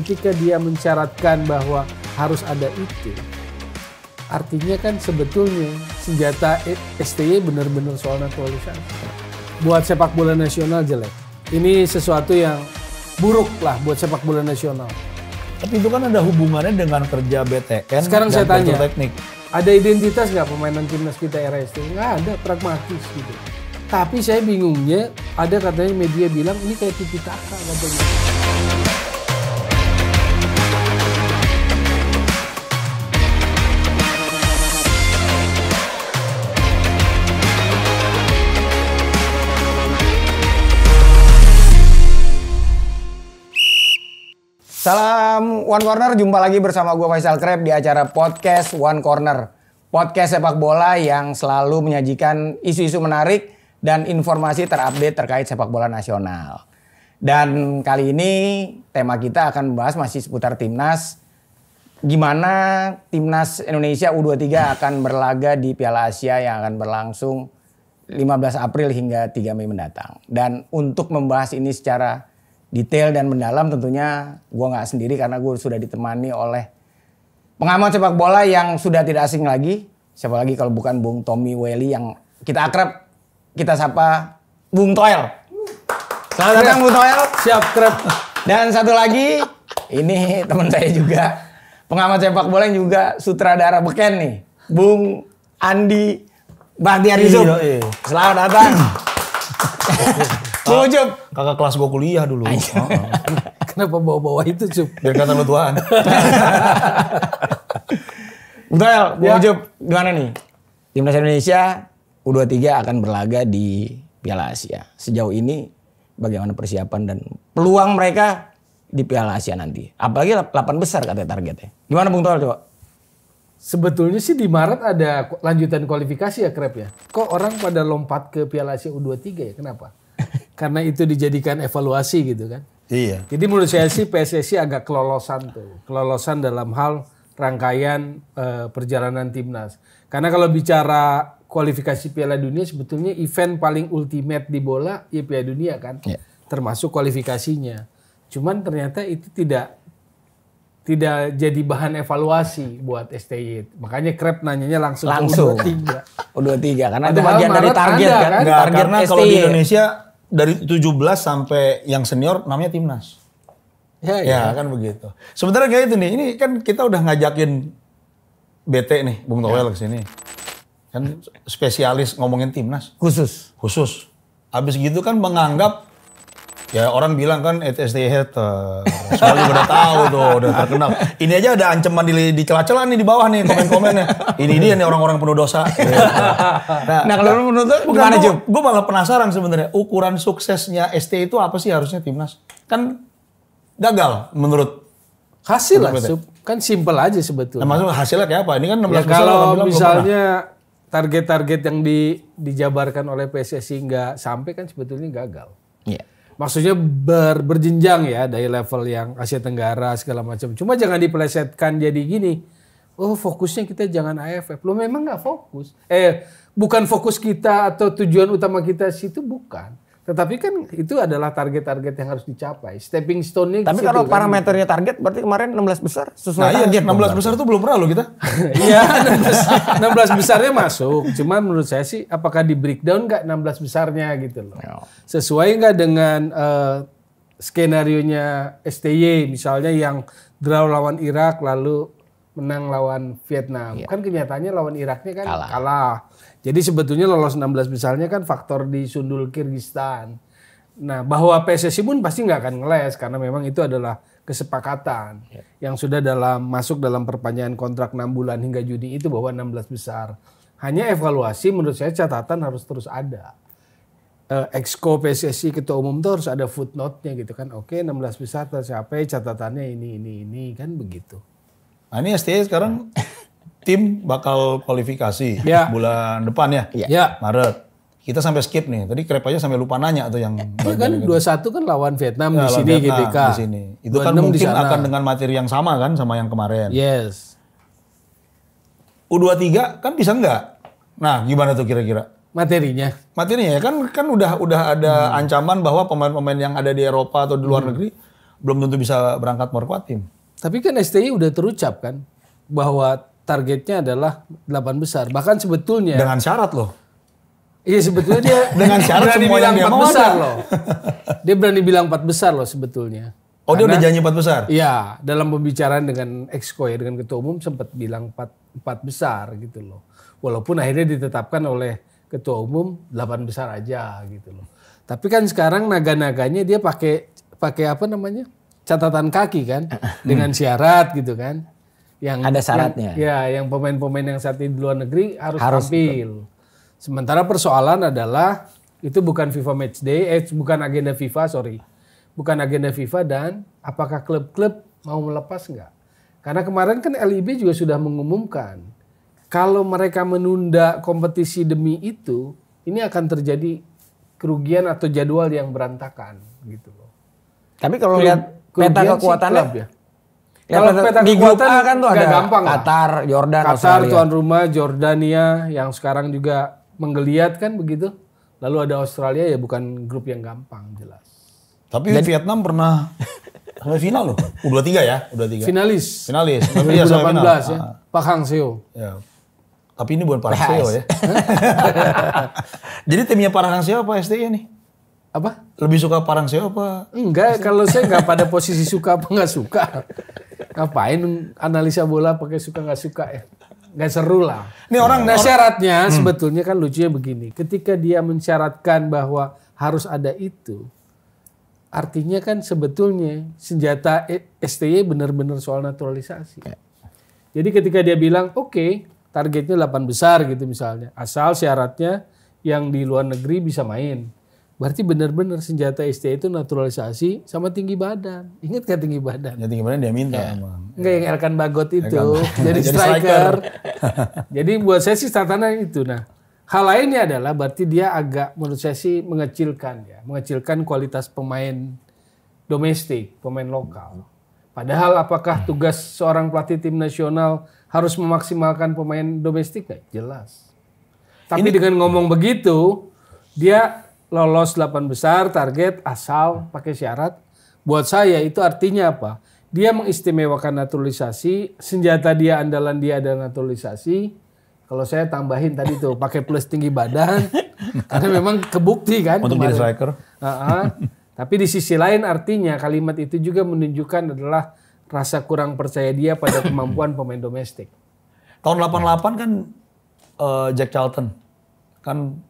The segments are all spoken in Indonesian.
ketika dia mencaratkan bahwa harus ada itu, artinya kan sebetulnya senjata STY benar-benar soal naturalisasi. Buat sepak bola nasional jelek. Ini sesuatu yang buruk lah buat sepak bola nasional. Tapi itu kan ada hubungannya dengan kerja BTN Sekarang saya tanya, teknik. Ada identitas nggak pemainan timnas kita era STY? Nggak ada, pragmatis gitu. Tapi saya bingungnya, ada katanya media bilang ini kayak titik taka katanya. Salam One Corner, jumpa lagi bersama gue Faisal Krep di acara podcast One Corner. Podcast sepak bola yang selalu menyajikan isu-isu menarik dan informasi terupdate terkait sepak bola nasional. Dan kali ini tema kita akan membahas masih seputar timnas. Gimana timnas Indonesia U23 akan berlaga di Piala Asia yang akan berlangsung 15 April hingga 3 Mei mendatang. Dan untuk membahas ini secara detail dan mendalam tentunya gue nggak sendiri karena gue sudah ditemani oleh pengamat sepak bola yang sudah tidak asing lagi. Siapa lagi kalau bukan Bung Tommy Welly yang kita akrab, kita sapa Bung Toel. Selamat datang Bung Toel. Siap, kerap Dan satu lagi, ini teman saya juga, pengamat sepak bola yang juga sutradara beken nih, Bung Andi Bahtiar Yusuf. Selamat datang. Gojep. Ah. Kakak kelas gue kuliah dulu. Oh, Kenapa bawa-bawa itu, Cup? Biar kata lu tuan. Betul, ya. Cup. Gimana nih? Timnas Indonesia U23 akan berlaga di Piala Asia. Sejauh ini bagaimana persiapan dan peluang mereka di Piala Asia nanti. Apalagi 8 besar katanya targetnya. Gimana Bung Tol coba? Sebetulnya sih di Maret ada lanjutan kualifikasi ya Krep ya. Kok orang pada lompat ke Piala Asia U23 ya? Kenapa? karena itu dijadikan evaluasi gitu kan. Iya. Jadi menurut saya sih PSSI agak kelolosan tuh, kelolosan dalam hal rangkaian uh, perjalanan timnas. Karena kalau bicara kualifikasi Piala Dunia sebetulnya event paling ultimate di bola ya Piala Dunia kan, yeah. termasuk kualifikasinya. Cuman ternyata itu tidak tidak jadi bahan evaluasi buat STY. Makanya Krep nanyanya langsung, langsung. ke U23. U23 karena Padahal itu bagian dari target kan. kan? target karena kalau di Indonesia dari 17 sampai yang senior namanya timnas. Ya, ya, ya kan begitu. Sebenarnya kayak itu nih, ini kan kita udah ngajakin BT nih, Bung Towel ya. ke sini. Kan spesialis ngomongin timnas. Khusus. Khusus. Habis gitu kan menganggap Ya orang bilang kan ATST hater. Sekali udah tahu tuh, udah terkenal. Ini aja ada ancaman di, di celah-celah nih di bawah nih komen-komennya. Ini dia nih orang-orang penuh dosa. Iya. Nah, nah, kalau lu menurut gimana Jum? Gue malah penasaran sebenarnya ukuran suksesnya ST itu apa sih harusnya timnas? Kan gagal menurut hasil lah. Kan simple aja sebetulnya. Nah, maksudnya hasilnya kayak apa? Ini kan 16 ya, kalau besar, misalnya target-target yang di, dijabarkan oleh PSSI nggak sampai kan sebetulnya gagal. Iya. Yeah maksudnya ber, berjenjang ya dari level yang Asia Tenggara segala macam. Cuma jangan dipelesetkan jadi gini. Oh fokusnya kita jangan AFF. Lo memang nggak fokus. Eh bukan fokus kita atau tujuan utama kita situ bukan. Tetapi kan itu adalah target-target yang harus dicapai. Stepping stone-nya Tapi kalau parameternya kan. target berarti kemarin 16 besar sesuai nah, iya, target. Iya, 16 belas besar itu belum pernah loh kita. Iya, 16, 16 besarnya masuk. Cuman menurut saya sih apakah di breakdown nggak 16 besarnya gitu loh. Ya. Sesuai nggak dengan uh, eh, skenario nya STY misalnya yang draw lawan Irak lalu menang lawan Vietnam. Ya. Kan kenyataannya lawan Iraknya kan kalah. kalah. Jadi sebetulnya lolos 16 misalnya kan faktor di Sundul Kirgistan. Nah, bahwa PSSI pun pasti nggak akan ngeles karena memang itu adalah kesepakatan ya. yang sudah dalam masuk dalam perpanjangan kontrak 6 bulan hingga Juni itu bahwa 16 besar. Hanya evaluasi menurut saya catatan harus terus ada. Uh, exco PSSI ketua umum itu harus ada footnote-nya gitu kan. Oke, 16 besar tercapai catatannya ini ini ini kan begitu. Nah ini STI sekarang tim bakal kualifikasi ya. bulan depan ya? ya, ya. Maret. Kita sampai skip nih. Tadi krep aja sampai lupa nanya tuh yang. Iya kan dua satu kan lawan Vietnam ya, di sini Vietnam, GBK. Gitu, di sini. Itu kan mungkin akan dengan materi yang sama kan sama yang kemarin. Yes. U23 kan bisa enggak? Nah, gimana tuh kira-kira? Materinya. Materinya ya kan kan udah udah ada hmm. ancaman bahwa pemain-pemain yang ada di Eropa atau di luar hmm. negeri belum tentu bisa berangkat merkuat tim. Tapi kan STI udah terucap kan bahwa targetnya adalah delapan besar. Bahkan sebetulnya dengan syarat loh. Iya sebetulnya dia dengan syarat semua yang dia mau besar loh. Dia berani bilang empat besar loh sebetulnya. Oh Karena, dia udah janji empat besar? Iya, dalam pembicaraan dengan Exco ya, dengan ketua umum sempat bilang empat empat besar gitu loh. Walaupun akhirnya ditetapkan oleh ketua umum delapan besar aja gitu loh. Tapi kan sekarang naga-naganya dia pakai pakai apa namanya? catatan kaki kan eh, eh, hmm. dengan syarat gitu kan yang ada syaratnya. Yang, ya, yang pemain-pemain yang saat ini di luar negeri harus, harus tampil. Sementara persoalan adalah itu bukan FIFA Match Day, eh bukan agenda FIFA, sorry. Bukan agenda FIFA dan apakah klub-klub mau melepas nggak? Karena kemarin kan LIB juga sudah mengumumkan kalau mereka menunda kompetisi demi itu, ini akan terjadi kerugian atau jadwal yang berantakan gitu loh. Tapi kalau lihat peta kekuatannya. Klub ya. Ya, kalau peta di grup A kan tuh ada gampang Qatar, lah. Jordan, Qatar, Australia. tuan rumah, Jordania yang sekarang juga menggeliat kan begitu. Lalu ada Australia ya bukan grup yang gampang jelas. Tapi Dan, Vietnam pernah sampai final loh. U23 ya, U23. Finalis. Finalis. Tapi ya sampai final. ya. Ah. Pak Hang Seo. Ya. Tapi ini bukan Hang Seo ya. Jadi timnya Hang Seo apa STI nih? apa? Lebih suka parang saya apa? Enggak, kalau saya enggak pada posisi suka apa enggak suka. Ngapain analisa bola pakai suka enggak suka ya? enggak seru lah. Ini orang. Nah syaratnya hmm. sebetulnya kan lucunya begini. Ketika dia mensyaratkan bahwa harus ada itu, artinya kan sebetulnya senjata e, STY benar-benar soal naturalisasi. Ya. Jadi ketika dia bilang oke okay, targetnya 8 besar gitu misalnya, asal syaratnya yang di luar negeri bisa main Berarti benar-benar senjata STA itu naturalisasi sama tinggi badan. Ingat gak tinggi badan? Ya tinggi badan dia minta. Ya. Enggak yang Elkan Bagot itu. Elkan. Jadi striker. jadi buat saya sih tatanan itu. Nah hal lainnya adalah berarti dia agak menurut saya sih mengecilkan ya. Mengecilkan kualitas pemain domestik, pemain lokal. Padahal apakah hmm. tugas seorang pelatih tim nasional harus memaksimalkan pemain domestik? Gak? Jelas. Tapi Ini, dengan ngomong begitu, dia lolos 8 besar target asal pakai syarat. Buat saya itu artinya apa? Dia mengistimewakan naturalisasi, senjata dia andalan dia ada naturalisasi. Kalau saya tambahin tadi tuh pakai plus tinggi badan karena memang kebukti kan. Untuk kemarin. jadi striker. Uh -uh. Tapi di sisi lain artinya kalimat itu juga menunjukkan adalah rasa kurang percaya dia pada kemampuan pemain domestik. Tahun 88 kan uh, Jack Charlton kan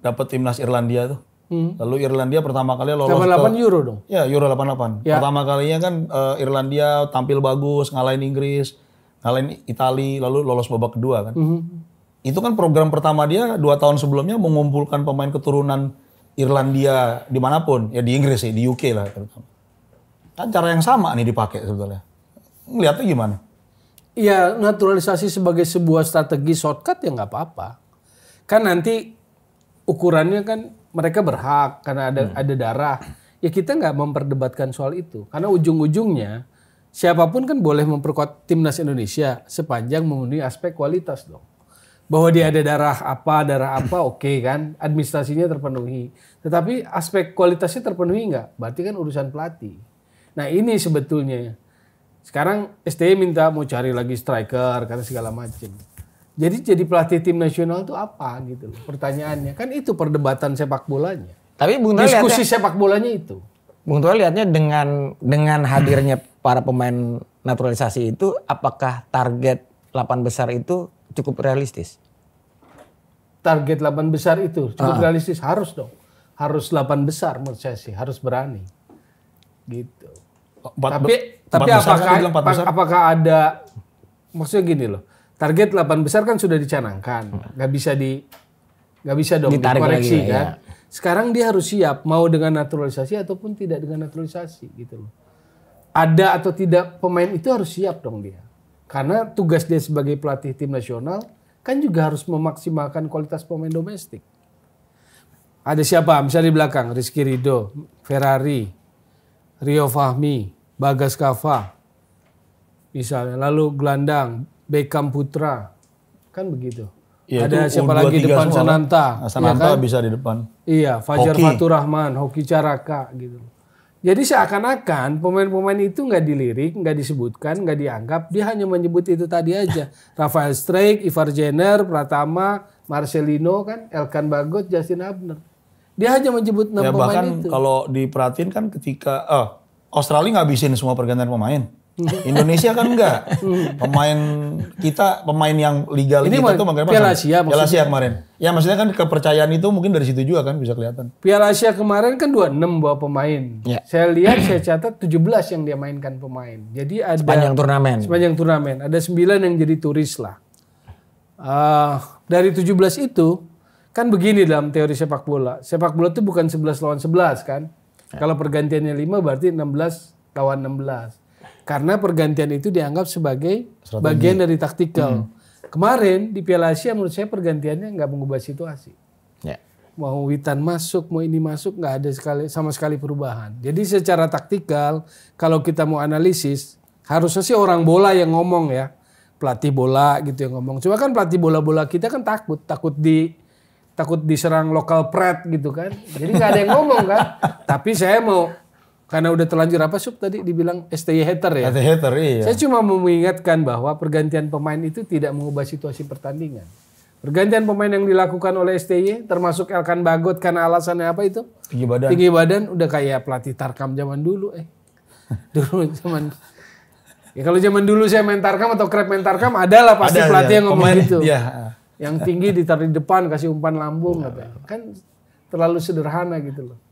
dapat timnas Irlandia tuh. Hmm. Lalu Irlandia pertama kali lolos 88 ke, Euro dong. Ya, Euro 88. Ya. Pertama kalinya kan uh, Irlandia tampil bagus, ngalahin Inggris, ngalahin Itali, lalu lolos babak kedua kan. Hmm. Itu kan program pertama dia dua tahun sebelumnya mengumpulkan pemain keturunan Irlandia dimanapun, ya di Inggris sih di UK lah terutama. Kan cara yang sama nih dipakai sebetulnya. Ngeliatnya gimana? Ya naturalisasi sebagai sebuah strategi shortcut ya nggak apa-apa. Kan nanti ukurannya kan mereka berhak karena ada hmm. ada darah. Ya kita nggak memperdebatkan soal itu karena ujung-ujungnya siapapun kan boleh memperkuat timnas Indonesia sepanjang memenuhi aspek kualitas dong. Bahwa dia ada darah apa, darah apa, oke okay kan, administrasinya terpenuhi. Tetapi aspek kualitasnya terpenuhi nggak? Berarti kan urusan pelatih. Nah ini sebetulnya sekarang STI e minta mau cari lagi striker karena segala macam. Jadi jadi pelatih tim nasional itu apa gitu loh pertanyaannya. Kan itu perdebatan sepak bolanya. Tapi Bung Toel diskusi liatnya, sepak bolanya itu. Bung Toel lihatnya dengan dengan hadirnya para pemain naturalisasi itu apakah target 8 besar itu cukup realistis? Target 8 besar itu cukup uh realistis harus dong. Harus 8 besar menurut saya sih, harus berani. Gitu. Empat, tapi tapi apakah apakah ada maksudnya gini loh target 8 besar kan sudah dicanangkan. Nggak bisa di nggak bisa dong dikoreksi lagi, kan. Ya. ya. Sekarang dia harus siap mau dengan naturalisasi ataupun tidak dengan naturalisasi gitu loh. Ada atau tidak pemain itu harus siap dong dia. Karena tugas dia sebagai pelatih tim nasional kan juga harus memaksimalkan kualitas pemain domestik. Ada siapa? Misalnya di belakang, Rizky Rido, Ferrari, Rio Fahmi, Bagas Kava, misalnya. Lalu gelandang, Beckham Putra. Kan begitu. Ya, ada siapa lagi di depan semua, kan? Sananta. Nah, ya Sananta ya kan? bisa di depan. Iya, Fajar Hoki. Faturrahman, Hoki Caraka gitu. Jadi seakan-akan pemain-pemain itu nggak dilirik, nggak disebutkan, nggak dianggap. Dia hanya menyebut itu tadi aja. Rafael Strike, Ivar Jenner, Pratama, Marcelino kan, Elkan Bagot, Justin Abner. Dia hanya menyebut enam ya, pemain itu. Bahkan kalau diperhatiin kan ketika eh, Australia ngabisin semua pergantian pemain. Indonesia kan enggak. Pemain kita, pemain yang liga ini itu tuh makanya Piala Asia, Piala Asia kemarin. Ya maksudnya kan kepercayaan itu mungkin dari situ juga kan bisa kelihatan. Piala Asia kemarin kan 26 bawa pemain. Ya. Saya lihat, saya catat 17 yang dia mainkan pemain. Jadi ada sepanjang turnamen. Sepanjang turnamen ada 9 yang jadi turis lah. Uh, dari 17 itu kan begini dalam teori sepak bola. Sepak bola itu bukan 11 lawan 11 kan. Ya. Kalau pergantiannya 5 berarti 16 lawan 16. Karena pergantian itu dianggap sebagai Strategi. bagian dari taktikal. Hmm. Kemarin di Piala Asia menurut saya pergantiannya nggak mengubah situasi. Ya. Mau Witan masuk, mau ini masuk nggak ada sekali sama sekali perubahan. Jadi secara taktikal kalau kita mau analisis harusnya sih orang bola yang ngomong ya pelatih bola gitu yang ngomong. Cuma kan pelatih bola-bola kita kan takut, takut di takut diserang lokal pret gitu kan. Jadi nggak ada yang ngomong kan. Tapi saya mau karena udah terlanjur apa sub tadi dibilang STY hater ya. STY hater iya. Saya cuma mau mengingatkan bahwa pergantian pemain itu tidak mengubah situasi pertandingan. Pergantian pemain yang dilakukan oleh STY termasuk Elkan Bagot karena alasannya apa itu? Tinggi badan. Tinggi badan udah kayak pelatih Tarkam zaman dulu eh. Dulu zaman Ya kalau zaman dulu saya main Tarkam atau Krep main Tarkam adalah pasti ada, pelatih ya. yang ngomong gitu. Ya. Yang tinggi ditaruh di depan kasih umpan lambung ya. Kan terlalu sederhana gitu loh.